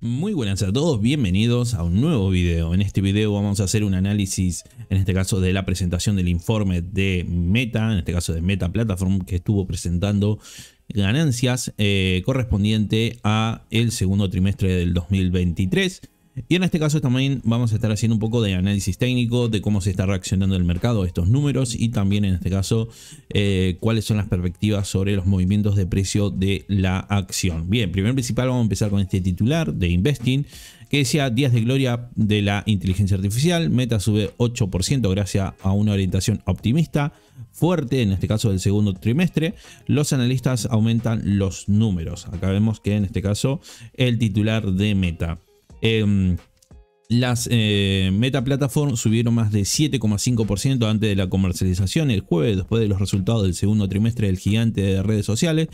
Muy buenas a todos, bienvenidos a un nuevo video. En este video vamos a hacer un análisis, en este caso de la presentación del informe de Meta, en este caso de Meta Platform, que estuvo presentando ganancias correspondientes eh, correspondiente a el segundo trimestre del 2023. Y en este caso también vamos a estar haciendo un poco de análisis técnico de cómo se está reaccionando el mercado a estos números y también en este caso eh, cuáles son las perspectivas sobre los movimientos de precio de la acción. Bien, primer principal vamos a empezar con este titular de Investing que decía días de gloria de la inteligencia artificial, Meta sube 8% gracias a una orientación optimista fuerte, en este caso del segundo trimestre, los analistas aumentan los números. Acá vemos que en este caso el titular de Meta. Em, las eh, Meta plataformas subieron más de 7,5% antes de la comercialización el jueves, después de los resultados del segundo trimestre del gigante de redes sociales,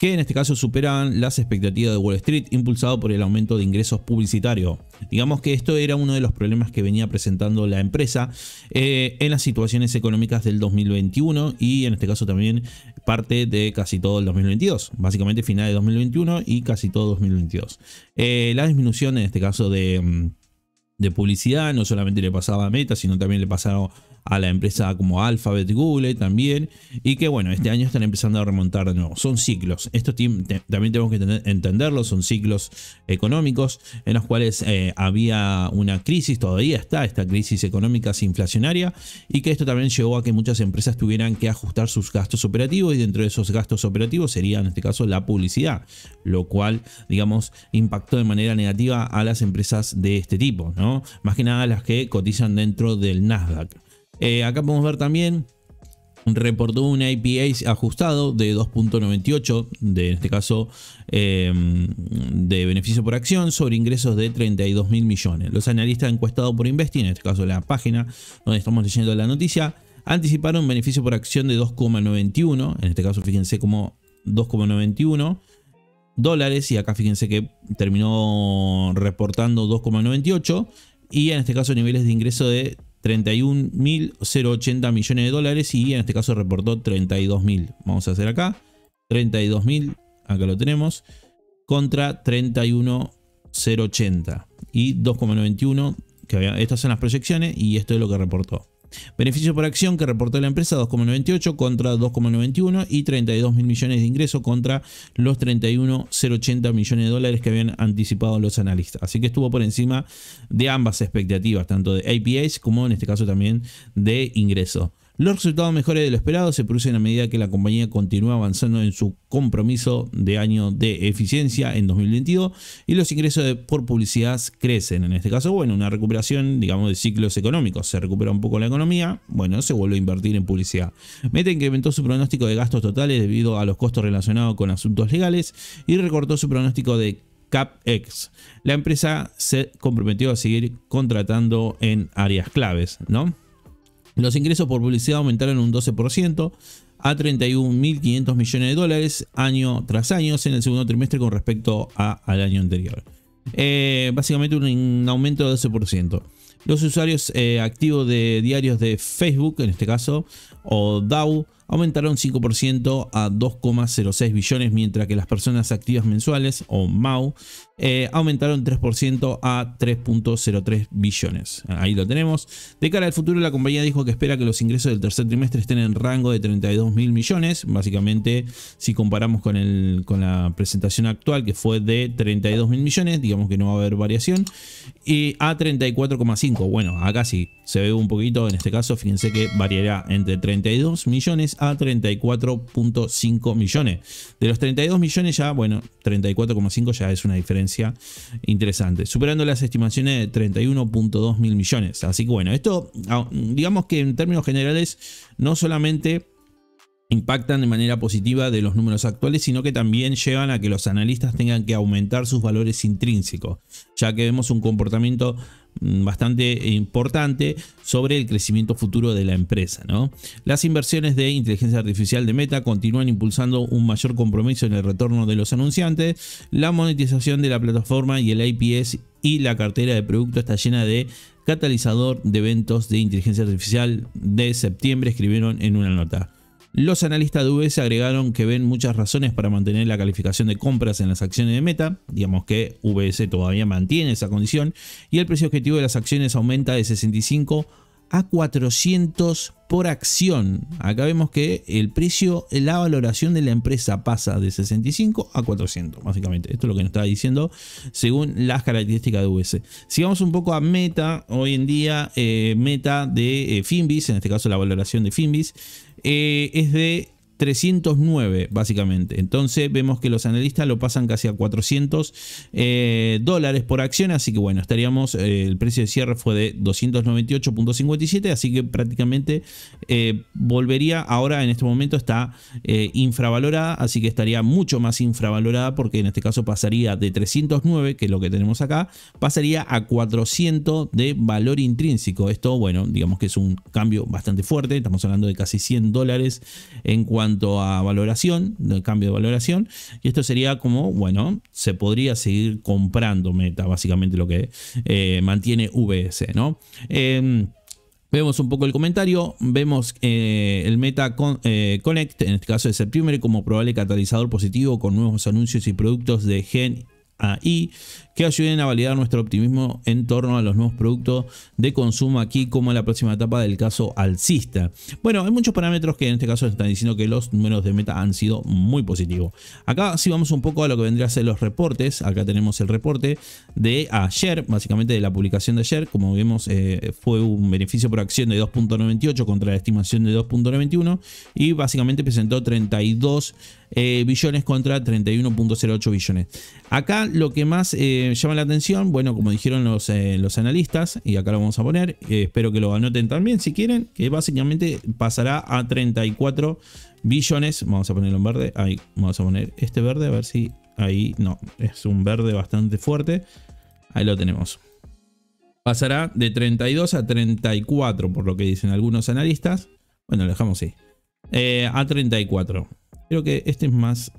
que en este caso superan las expectativas de Wall Street impulsado por el aumento de ingresos publicitarios. Digamos que esto era uno de los problemas que venía presentando la empresa eh, en las situaciones económicas del 2021 y en este caso también parte de casi todo el 2022, básicamente final de 2021 y casi todo 2022. Eh, la disminución en este caso de mm, de publicidad, no solamente le pasaba a Meta, sino también le pasaron a la empresa como Alphabet, Google también, y que bueno, este año están empezando a remontar de nuevo. Son ciclos, esto también tenemos que entenderlo, son ciclos económicos en los cuales eh, había una crisis, todavía está esta crisis económica inflacionaria, y que esto también llevó a que muchas empresas tuvieran que ajustar sus gastos operativos, y dentro de esos gastos operativos sería en este caso la publicidad, lo cual, digamos, impactó de manera negativa a las empresas de este tipo, ¿no? Más que nada las que cotizan dentro del Nasdaq. Eh, acá podemos ver también reportó un IPA ajustado de 2.98, de, en este caso eh, de beneficio por acción, sobre ingresos de 32 mil millones. Los analistas encuestados por Investing, en este caso la página donde estamos leyendo la noticia, anticiparon beneficio por acción de 2,91, en este caso fíjense como 2,91 dólares y acá fíjense que terminó reportando 2,98 y en este caso niveles de ingreso de 31.080 millones de dólares y en este caso reportó 32.000. Vamos a hacer acá 32.000, acá lo tenemos, contra 31.080 y 2,91 que estas son las proyecciones y esto es lo que reportó. Beneficio por acción que reportó la empresa 2,98 contra 2,91 y 32 mil millones de ingresos contra los 31,080 millones de dólares que habían anticipado los analistas. Así que estuvo por encima de ambas expectativas, tanto de APIs como en este caso también de ingresos. Los resultados mejores de lo esperado se producen a medida que la compañía continúa avanzando en su compromiso de año de eficiencia en 2022 y los ingresos por publicidad crecen. En este caso, bueno, una recuperación, digamos, de ciclos económicos. Se recupera un poco la economía, bueno, se vuelve a invertir en publicidad. Meta incrementó su pronóstico de gastos totales debido a los costos relacionados con asuntos legales y recortó su pronóstico de CapEx. La empresa se comprometió a seguir contratando en áreas claves, ¿no? Los ingresos por publicidad aumentaron un 12% a 31.500 millones de dólares año tras año en el segundo trimestre con respecto al año anterior. Eh, básicamente un, aumento de 12%. Los usuarios eh, activos de diarios de Facebook, en este caso, o DAO, aumentaron 5% a 2,06 billones, mientras que las personas activas mensuales, o MAU, eh, aumentaron 3% a 3.03 billones. Ahí lo tenemos. De cara al futuro, la compañía dijo que espera que los ingresos del tercer trimestre estén en rango de 32 mil millones. Básicamente, si comparamos con, el, con la presentación actual, que fue de 32 mil millones, digamos que no va a haber variación, y a 34,5. Bueno, acá sí se ve un poquito, en este caso, fíjense que variará entre 32 millones a 34.5 millones. De los 32 millones ya, bueno, 34,5 ya es una diferencia interesante, superando las estimaciones de 31.2 mil millones. Así que bueno, esto ah, digamos que en términos generales no solamente impactan de manera positiva de los números actuales, sino que también llevan a que los analistas tengan que aumentar sus valores intrínsecos, ya que vemos un comportamiento Mm, bastante importante sobre el crecimiento futuro de la empresa. Las inversiones de inteligencia artificial de Meta continúan impulsando un mayor compromiso en el retorno de los anunciantes, la monetización de la plataforma y el IPS y la cartera de producto está llena de catalizador de eventos de inteligencia artificial de septiembre, escribieron en una nota. Los analistas de UBS agregaron que ven muchas razones para mantener la calificación de compras en las acciones de Meta, digamos que UBS todavía mantiene esa condición, y el precio objetivo de las acciones aumenta de 65 a 400 por acción. Acá vemos que el precio, la valoración de la empresa pasa de 65 a 400, básicamente. Esto es lo que nos estaba diciendo según las características de US. Si vamos un poco a Meta, hoy en día eh, Meta de eh, Finbis, en este caso la valoración de Finbis, eh, es de 309 básicamente. Entonces vemos que los analistas lo pasan casi a 400 eh, dólares por acción, así que bueno, estaríamos, eh, el precio de cierre fue de 298.57, así que prácticamente eh, volvería ahora en este momento está infravalorada, así que estaría mucho más infravalorada porque en este caso pasaría de 309, que es lo que tenemos acá, pasaría a 400 de valor intrínseco. Esto, bueno, digamos que es un cambio bastante fuerte, estamos hablando de casi 100 dólares en cuanto a valoración, del cambio de valoración. Y esto sería como, bueno, se podría seguir comprando Meta, básicamente lo que eh, mantiene VS, ¿no? Em, vemos un poco el comentario, vemos eh, el Meta con, eh, Connect, en este caso de primer como probable catalizador positivo con nuevos anuncios y productos de Gen Ah, y que ayuden a validar nuestro optimismo en torno a los nuevos productos de consumo aquí como la próxima etapa del caso alcista. Bueno, hay muchos parámetros que en este caso están diciendo que los números de meta han sido muy positivos. Acá si vamos un poco a lo que vendría a ser los reportes, acá tenemos el reporte de ayer, básicamente de la publicación de ayer, como vemos eh, fue un beneficio por acción de 2.98 contra la estimación de 2.91 y básicamente presentó 32 eh, billones contra 31.08 billones. Acá lo que más eh, llama la atención, bueno, como dijeron eh, los, analistas, y acá lo vamos a poner, espero que lo anoten también si quieren, que básicamente pasará a 34 billones. Vamos a ponerlo en verde, ahí vamos a poner este verde, a ver si ahí no, es un verde bastante fuerte. Ahí lo tenemos pasará de 32 a 34, por lo que dicen algunos analistas. Bueno, lo dejamos así. a 34. Creo que este es más...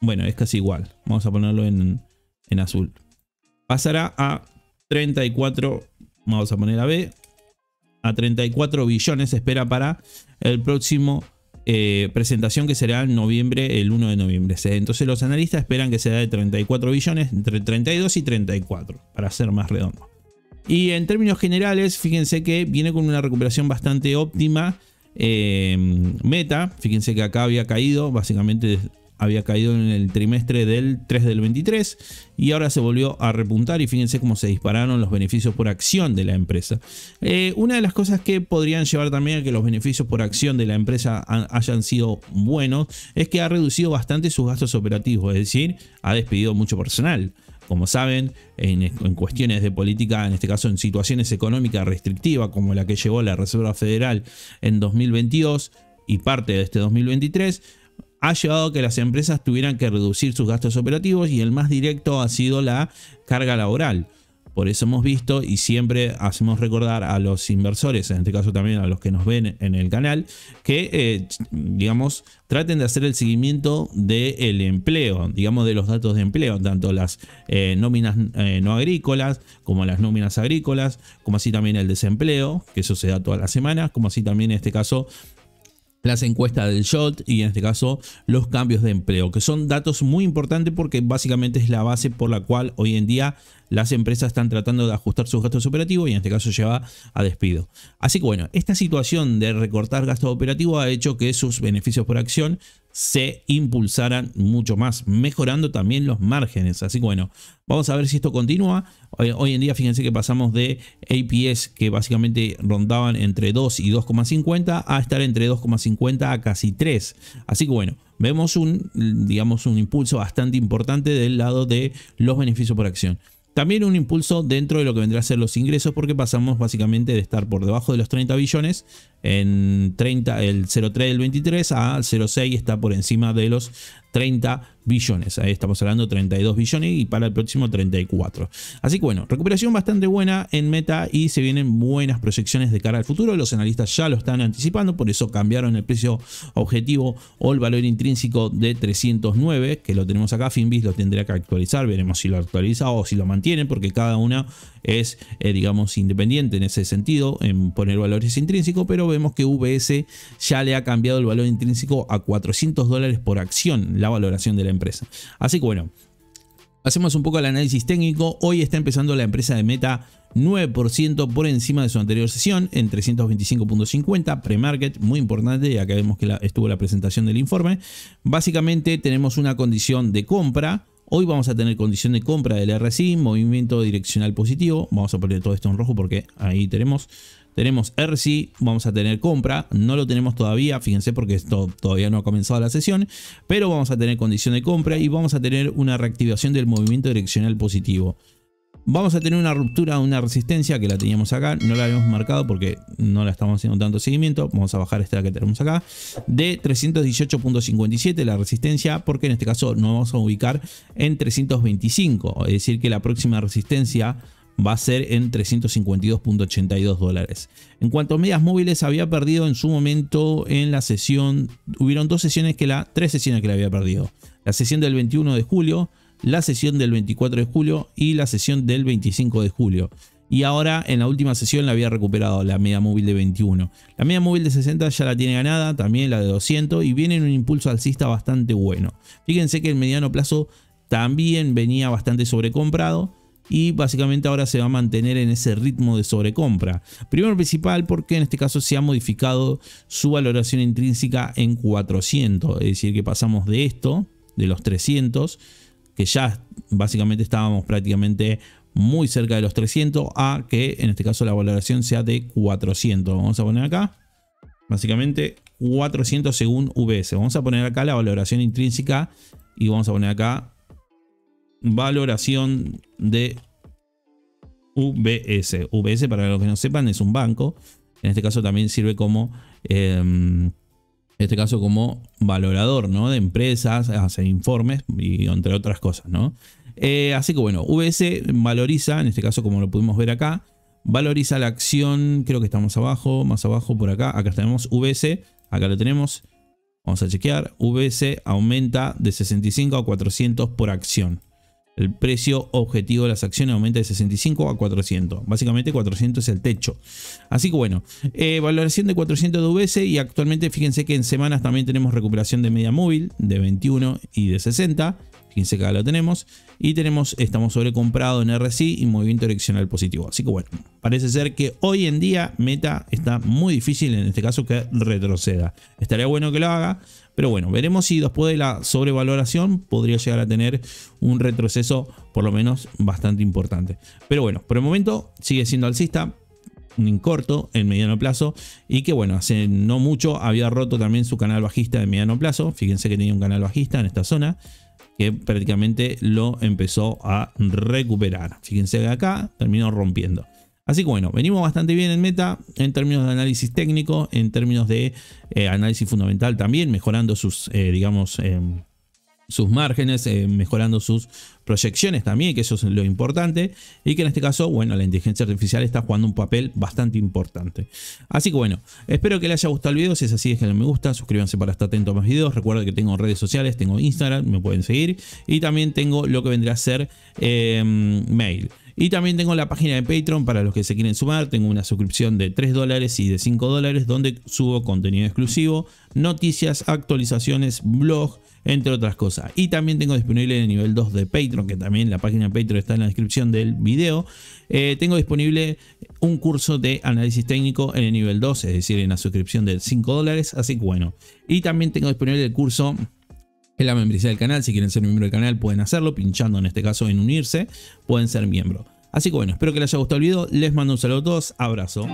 Bueno, es casi igual. Vamos a ponerlo en, en azul. Pasará a 34, vamos a poner a B, a 34 billones espera para el próximo eh, presentación que será en noviembre, el 1 de noviembre. Entonces los analistas esperan que sea de 34 billones, entre 32 y 34, para ser más redondo. Y en términos generales, fíjense que viene con una recuperación bastante óptima eh, Meta, fíjense que acá había caído, básicamente había caído en el trimestre del 3 del 23 y ahora se volvió a repuntar y fíjense cómo se dispararon los beneficios por acción de la empresa. Eh, una de las cosas que podrían llevar también a que los beneficios por acción de la empresa hayan sido buenos es que ha reducido bastante sus gastos operativos, es decir, ha despedido mucho personal como saben, en, cuestiones de política, en este caso en situaciones económicas restrictivas como la que llevó la Reserva Federal en 2022 y parte de este 2023, ha llevado a que las empresas tuvieran que reducir sus gastos operativos y el más directo ha sido la carga laboral. Por eso hemos visto y siempre hacemos recordar a los inversores, en este caso también a los que nos ven en el canal, que eh, digamos traten de hacer el seguimiento del empleo, digamos de los datos de empleo, tanto las eh, nóminas eh, no agrícolas como las nóminas agrícolas, como así también el desempleo, que eso se da todas las semanas, como así también en este caso las encuestas del SHOT y en este caso los cambios de empleo, que son datos muy importantes porque básicamente es la base por la cual hoy en día las empresas están tratando de ajustar sus gastos operativos y en este caso lleva a despido. Así que bueno, esta situación de recortar gastos operativos ha hecho que sus beneficios por acción se impulsaran mucho más, mejorando también los márgenes. Así que bueno, vamos a ver si esto continúa. Hoy, en día, fíjense que pasamos de APS que básicamente rondaban entre 2 y 2,50 a estar entre 2,50 a casi 3. Así que bueno, vemos un, digamos, un impulso bastante importante del lado de los beneficios por acción. También un impulso dentro de lo que vendría a ser los ingresos porque pasamos básicamente de estar por debajo de los 30 billones en 30, el 0,3 del 23 a 0,6 está por encima de los 30 billones. Ahí estamos hablando 32 billones y para el próximo 34. Así que bueno, recuperación bastante buena en Meta y se vienen buenas proyecciones de cara al futuro. Los analistas ya lo están anticipando, por eso cambiaron el precio objetivo o el valor intrínseco de 309, que lo tenemos acá. Finbis lo tendría que actualizar, veremos si lo actualiza o si lo mantienen, porque cada una es, eh, digamos, independiente en ese sentido, en poner valores intrínsecos, pero vemos que VS ya le ha cambiado el valor intrínseco a 400 dólares por acción, la valoración de la empresa. Así que bueno, hacemos un poco el análisis técnico. Hoy está empezando la empresa de Meta 9% por encima de su anterior sesión en 325.50 pre-market, muy importante, y acá vemos que estuvo la presentación del informe. Básicamente tenemos una condición de compra Hoy vamos a tener condición de compra del RSI, movimiento direccional positivo. Vamos a poner todo esto en rojo porque ahí tenemos. Tenemos RSI, vamos a tener compra, no lo tenemos todavía, fíjense porque esto todavía no ha comenzado la sesión, pero vamos a tener condición de compra y vamos a tener una reactivación del movimiento direccional positivo. Vamos a tener una ruptura, una resistencia que la teníamos acá, no la habíamos marcado porque no la estamos haciendo tanto seguimiento. Vamos a bajar esta que tenemos acá de 318.57 la resistencia porque en este caso nos vamos a ubicar en 325, es decir que la próxima resistencia va a ser en 352.82 dólares. En cuanto a medias móviles, había perdido en su momento en la sesión, hubieron dos sesiones que la, tres sesiones que la había perdido. La sesión del 21 de julio, la sesión del 24 de julio y la sesión del 25 de julio. Y ahora en la última sesión la había recuperado la media móvil de 21. La media móvil de 60 ya la tiene ganada, también la de 200 y viene en un impulso alcista bastante bueno. Fíjense que el mediano plazo también venía bastante sobrecomprado y básicamente ahora se va a mantener en ese ritmo de sobrecompra. Primero principal porque en este caso se ha modificado su valoración intrínseca en 400, es decir que pasamos de esto, de los 300, que ya básicamente estábamos prácticamente muy cerca de los 300 a que en este caso la valoración sea de 400. Vamos a poner acá, básicamente 400 según VS. Vamos a poner acá la valoración intrínseca y vamos a poner acá valoración de VS. VS, para los que no sepan, es un banco. En este caso también sirve como em, este caso como valorador ¿no? de empresas, hace informes y entre otras cosas. ¿no? Eh, así que bueno, VS valoriza, en este caso como lo pudimos ver acá, valoriza la acción, creo que estamos abajo, más abajo por acá, acá tenemos VS, acá lo tenemos, vamos a chequear, VS aumenta de 65 a 400 por acción. El precio objetivo de las acciones aumenta de 65 a 400. Básicamente 400 es el techo. Así que bueno, eh, valoración de 400 de UBS y actualmente fíjense que en semanas también tenemos recuperación de media móvil de 21 y de 60. Fíjense que lo tenemos. Y tenemos, estamos sobrecomprado en RSI y movimiento direccional positivo. Así que bueno, parece ser que hoy en día Meta está muy difícil en este caso que retroceda. Estaría bueno que lo haga, pero bueno, veremos si después de la sobrevaloración podría llegar a tener un retroceso por lo menos bastante importante. Pero bueno, por el momento sigue siendo alcista en corto, en mediano plazo, y que bueno, hace no mucho había roto también su canal bajista de mediano plazo, fíjense que tenía un canal bajista en esta zona, que prácticamente lo empezó a recuperar. Fíjense que acá terminó rompiendo. Así que bueno, venimos bastante bien en meta en términos de análisis técnico, en términos de eh, análisis fundamental también, mejorando sus, eh, digamos, eh, sus márgenes, mejorando sus proyecciones también, que eso es lo importante, y que en este caso, bueno, la inteligencia artificial está jugando un papel bastante importante. Así que bueno, espero que les haya gustado el video, si es así déjenle me gusta, suscríbanse para estar atento a más videos, recuerden que tengo redes sociales, tengo Instagram, me pueden seguir, y también tengo lo que vendría a ser mail. Y también tengo la página de Patreon para los que se quieren sumar. Tengo una suscripción de 3 dólares y de 5 dólares donde subo contenido exclusivo, noticias, actualizaciones, blog, entre otras cosas. Y también tengo disponible el nivel 2 de Patreon, que también la página de Patreon está en la descripción del video. Eh, tengo disponible un curso de análisis técnico en el nivel 2, es decir, en la suscripción de 5 dólares. Así que bueno. Y también tengo disponible el curso la membresía del canal. Si quieren ser miembro del canal pueden hacerlo, pinchando en este caso en unirse, pueden ser miembro. Así que bueno, espero que les haya gustado el video, les mando un saludo a todos, abrazo.